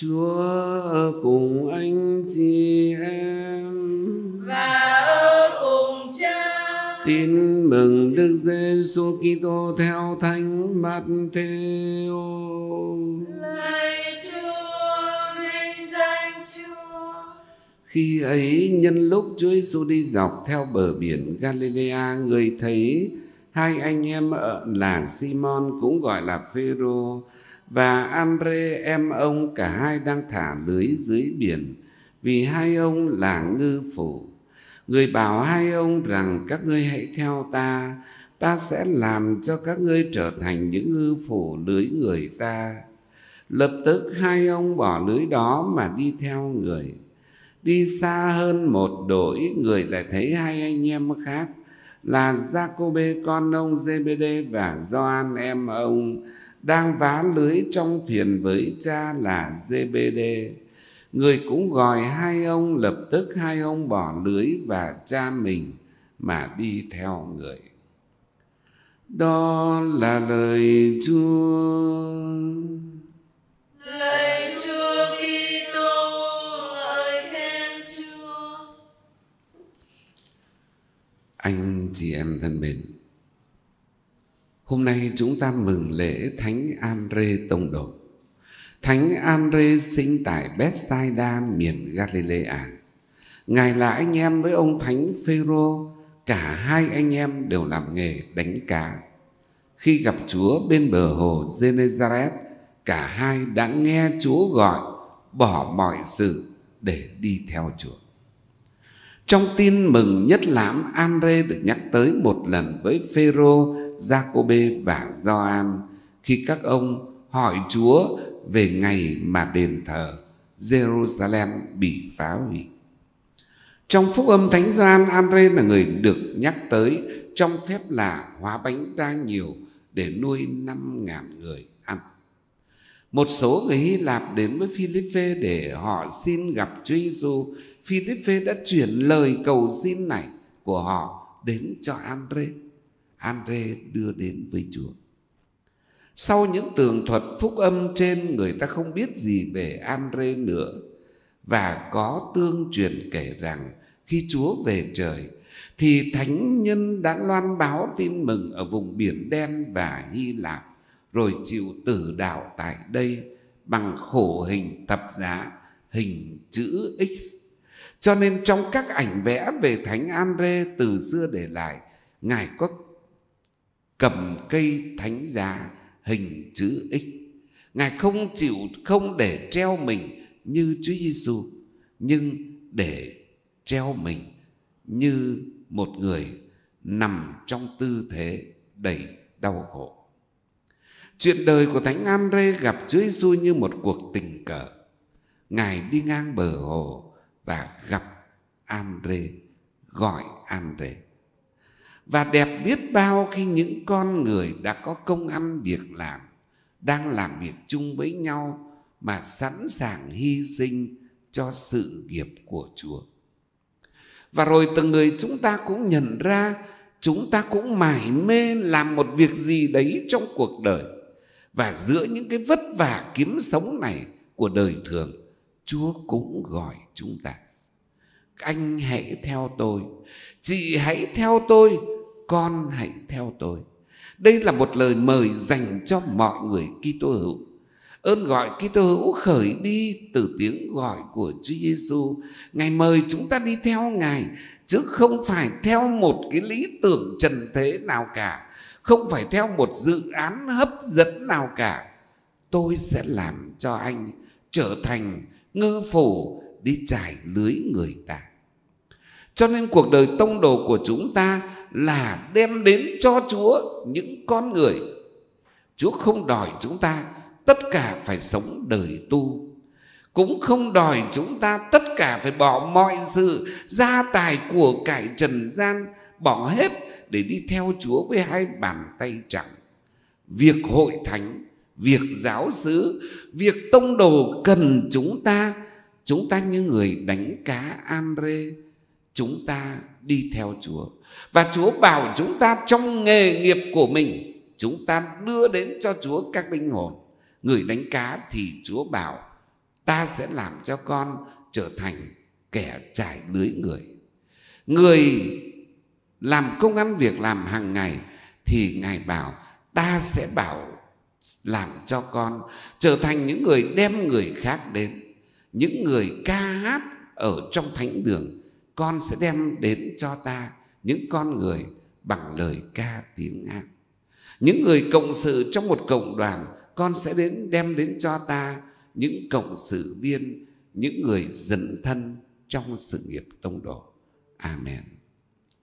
Chúa cùng anh chị em và ở cùng cha. Tin mừng Đức Giêsu Kitô theo Thánh Matthew. Lạy Chúa, danh Chúa. Khi ấy, nhân lúc Chúa Giêsu đi dọc theo bờ biển Galilea, người thấy hai anh em ở là Simon cũng gọi là Phêrô và Andre em ông cả hai đang thả lưới dưới biển vì hai ông là ngư phủ. Người bảo hai ông rằng các ngươi hãy theo ta, ta sẽ làm cho các ngươi trở thành những ngư phủ lưới người ta. Lập tức hai ông bỏ lưới đó mà đi theo người. Đi xa hơn một đổi, người lại thấy hai anh em khác là Jacob con ông Zebede và Gioan em ông đang vá lưới trong thuyền với cha là GBD. Người cũng gọi hai ông lập tức hai ông bỏ lưới và cha mình mà đi theo người. Đó là lời Chúa. Lời Chúa Kitô ngợi khen Chúa. Anh chị em thân mến, Hôm nay chúng ta mừng lễ Thánh Andre Tông Đồ. Thánh Andre sinh tại Bethsaida miền Galilea. Ngài là anh em với ông Thánh Phêrô, cả hai anh em đều làm nghề đánh cá. Khi gặp Chúa bên bờ hồ Genezareth, cả hai đã nghe Chúa gọi, bỏ mọi sự để đi theo Chúa. Trong tin mừng nhất lãm, Andre được nhắc tới một lần với Phêrô Giacôbê và Gioan khi các ông hỏi Chúa về ngày mà đền thờ Jerusalem bị phá hủy. Trong phúc âm Thánh Gioan, Andre là người được nhắc tới trong phép lạ hóa bánh ra nhiều để nuôi 5.000 người ăn. Một số người Hy Lạp đến với Philippe để họ xin gặp Chúa Giêsu. Philippe đã chuyển lời cầu xin này của họ đến cho Andre. Andre đưa đến với Chúa. Sau những tường thuật phúc âm trên người ta không biết gì về Andre nữa và có tương truyền kể rằng khi Chúa về trời thì thánh nhân đã loan báo tin mừng ở vùng biển đen và Hy Lạp rồi chịu tử đạo tại đây bằng khổ hình tập giá hình chữ X. Cho nên trong các ảnh vẽ về thánh Andre từ xưa để lại, ngài có cầm cây thánh giá hình chữ X. Ngài không chịu không để treo mình như Chúa Giêsu nhưng để treo mình như một người nằm trong tư thế đầy đau khổ. Chuyện đời của Thánh Andre gặp Chúa Giêsu như một cuộc tình cờ. Ngài đi ngang bờ hồ và gặp Andre, gọi Andre và đẹp biết bao khi những con người đã có công ăn việc làm đang làm việc chung với nhau mà sẵn sàng hy sinh cho sự nghiệp của Chúa. Và rồi từng người chúng ta cũng nhận ra chúng ta cũng mải mê làm một việc gì đấy trong cuộc đời. Và giữa những cái vất vả kiếm sống này của đời thường, Chúa cũng gọi chúng ta. Anh hãy theo tôi, chị hãy theo tôi con hãy theo tôi. Đây là một lời mời dành cho mọi người Kitô hữu. Ơn gọi Kitô hữu khởi đi từ tiếng gọi của Chúa Giêsu. Ngài mời chúng ta đi theo Ngài chứ không phải theo một cái lý tưởng trần thế nào cả, không phải theo một dự án hấp dẫn nào cả. Tôi sẽ làm cho anh trở thành ngư phủ đi trải lưới người ta. Cho nên cuộc đời tông đồ của chúng ta là đem đến cho Chúa những con người. Chúa không đòi chúng ta tất cả phải sống đời tu cũng không đòi chúng ta tất cả phải bỏ mọi sự gia tài của cải trần gian bỏ hết để đi theo Chúa với hai bàn tay trắng. Việc hội thánh, việc giáo xứ, việc tông đồ cần chúng ta, chúng ta như người đánh cá Andre chúng ta đi theo Chúa và Chúa bảo chúng ta trong nghề nghiệp của mình chúng ta đưa đến cho Chúa các linh hồn người đánh cá thì Chúa bảo ta sẽ làm cho con trở thành kẻ trải lưới người người làm công ăn việc làm hàng ngày thì ngài bảo ta sẽ bảo làm cho con trở thành những người đem người khác đến những người ca hát ở trong thánh đường con sẽ đem đến cho ta những con người bằng lời ca tiếng hát những người cộng sự trong một cộng đoàn con sẽ đến đem đến cho ta những cộng sự viên những người dần thân trong sự nghiệp tông đồ amen